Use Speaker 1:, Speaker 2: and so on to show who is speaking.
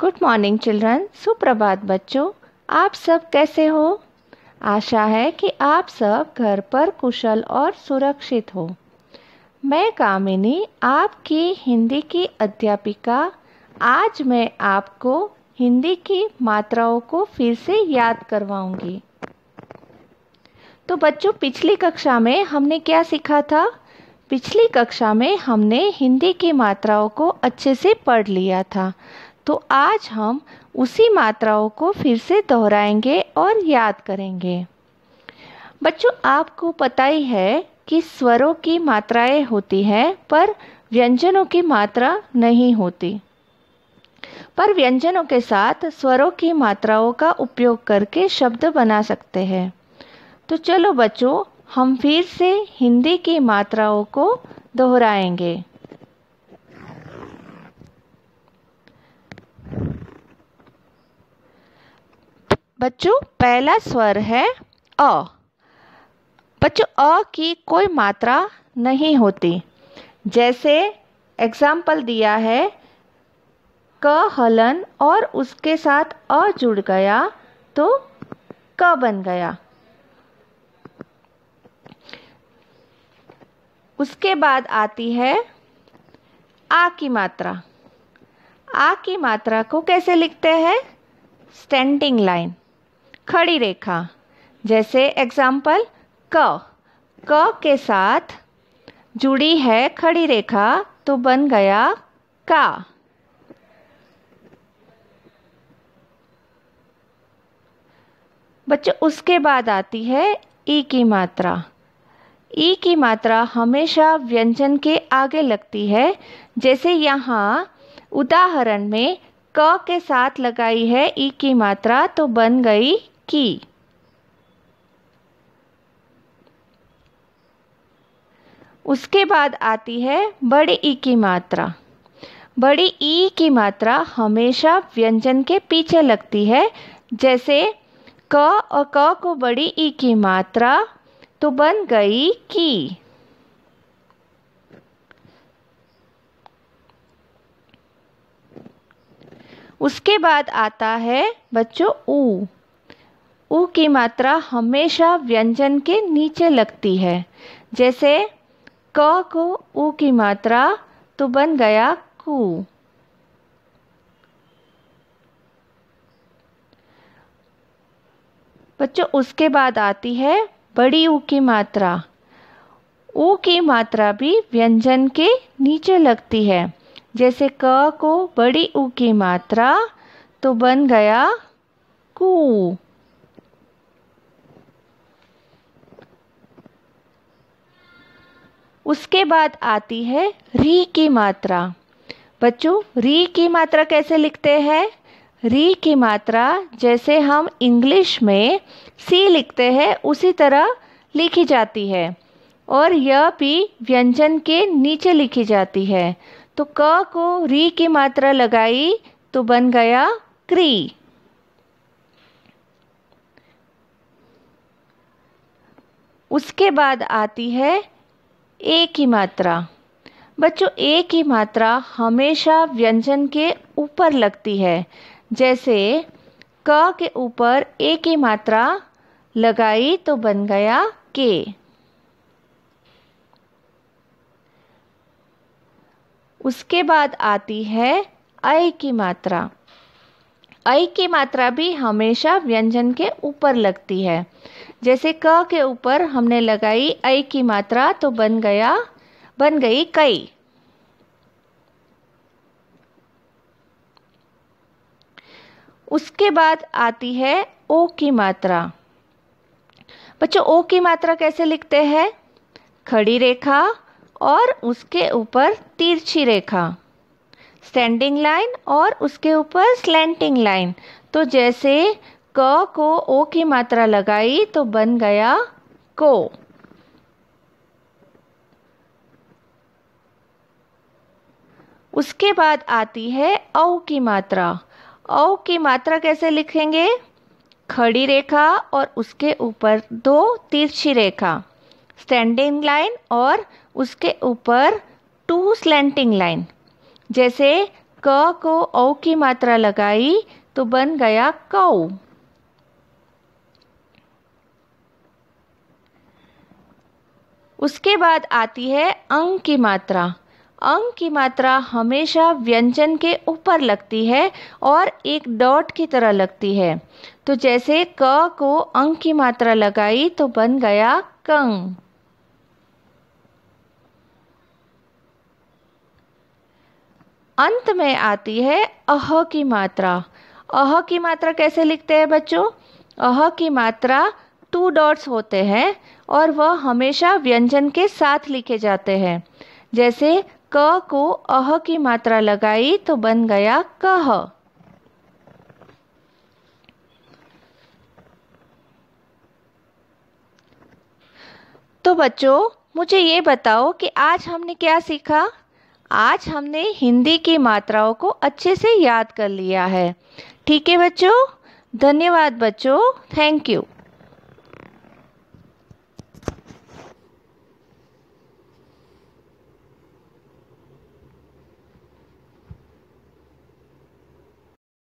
Speaker 1: good morning children सुप्रभात बच्चों आप सब कैसे हो आशा है कि आप सब घर पर कुशल और सुरक्षित हो मैं कामिनी आपकी हिंदी की अध्यापिका आज मैं आपको हिंदी की मात्राओं को फिर से याद करवाऊंगी तो बच्चों पिछली कक्षा में हमने क्या सीखा था पिछली कक्षा में हमने हिंदी की मात्राओं को अच्छे से पढ़ लिया था तो आज हम उसी मात्राओं को फिर से दोहराएंगे और याद करेंगे बच्चों आपको पता ही है कि स्वरों की मात्राएं होती हैं पर व्यंजनों की मात्रा नहीं होती पर व्यंजनों के साथ स्वरों की मात्राओं का उपयोग करके शब्द बना सकते हैं तो चलो बच्चों हम फिर से हिंदी की मात्राओं को दोहराएंगे बच्चों पहला स्वर है अ बच्चों अ की कोई मात्रा नहीं होती जैसे एग्जाम्पल दिया है क हलन और उसके साथ अ जुड़ गया तो क बन गया उसके बाद आती है आ की मात्रा आ की मात्रा को कैसे लिखते हैं स्टैंडिंग लाइन खड़ी रेखा जैसे एग्जाम्पल क क के साथ जुड़ी है खड़ी रेखा तो बन गया का बच्चों उसके बाद आती है ई की मात्रा ई की मात्रा हमेशा व्यंजन के आगे लगती है जैसे यहाँ उदाहरण में क के साथ लगाई है ई की मात्रा तो बन गई की उसके बाद आती है बड़े ई की मात्रा बड़ी ई की मात्रा हमेशा व्यंजन के पीछे लगती है जैसे क और क को बड़ी ई की मात्रा तो बन गई की उसके बाद आता है बच्चों ऊ उ की मात्रा हमेशा व्यंजन के नीचे लगती है जैसे क को ऊ की मात्रा तो बन गया कु बच्चों उसके बाद आती है बड़ी ऊ की मात्रा ऊ की मात्रा भी व्यंजन के नीचे लगती है जैसे क को बड़ी ऊ की मात्रा तो बन गया कू उसके बाद आती है री की मात्रा बच्चों री की मात्रा कैसे लिखते हैं री की मात्रा जैसे हम इंग्लिश में सी लिखते हैं उसी तरह लिखी जाती है और यह भी व्यंजन के नीचे लिखी जाती है तो क को री की मात्रा लगाई तो बन गया क्री उसके बाद आती है ए की मात्रा बच्चों ए की मात्रा हमेशा व्यंजन के ऊपर लगती है जैसे क के ऊपर ए की मात्रा लगाई तो बन गया के उसके बाद आती है ऐ की मात्रा ऐ की मात्रा भी हमेशा व्यंजन के ऊपर लगती है जैसे क के ऊपर हमने लगाई ऐ की मात्रा तो बन गया बन गई कई उसके बाद आती है ओ की मात्रा बच्चों ओ की मात्रा कैसे लिखते हैं खड़ी रेखा और उसके ऊपर तिरछी रेखा स्टैंडिंग लाइन और उसके ऊपर स्लैंटिंग लाइन तो जैसे क को ओ की मात्रा लगाई तो बन गया को उसके बाद आती है औ की मात्रा औ की मात्रा कैसे लिखेंगे खड़ी रेखा और उसके ऊपर दो तिरछी रेखा स्टैंडिंग लाइन और उसके ऊपर टू स्लैंटिंग लाइन जैसे क को औ की मात्रा लगाई तो बन गया कऊ उसके बाद आती है अंग की मात्रा अंग की मात्रा हमेशा व्यंजन के ऊपर लगती है और एक डॉट की तरह लगती है तो जैसे क को अंग की मात्रा लगाई तो बन गया कंग अंत में आती है अह की मात्रा अह की मात्रा कैसे लिखते हैं बच्चों अह की मात्रा टू डॉट्स होते हैं और वह हमेशा व्यंजन के साथ लिखे जाते हैं जैसे क को अह की मात्रा लगाई तो बन गया कह तो बच्चों मुझे ये बताओ कि आज हमने क्या सीखा आज हमने हिंदी की मात्राओं को अच्छे से याद कर लिया है ठीक है बच्चों धन्यवाद बच्चों थैंक यू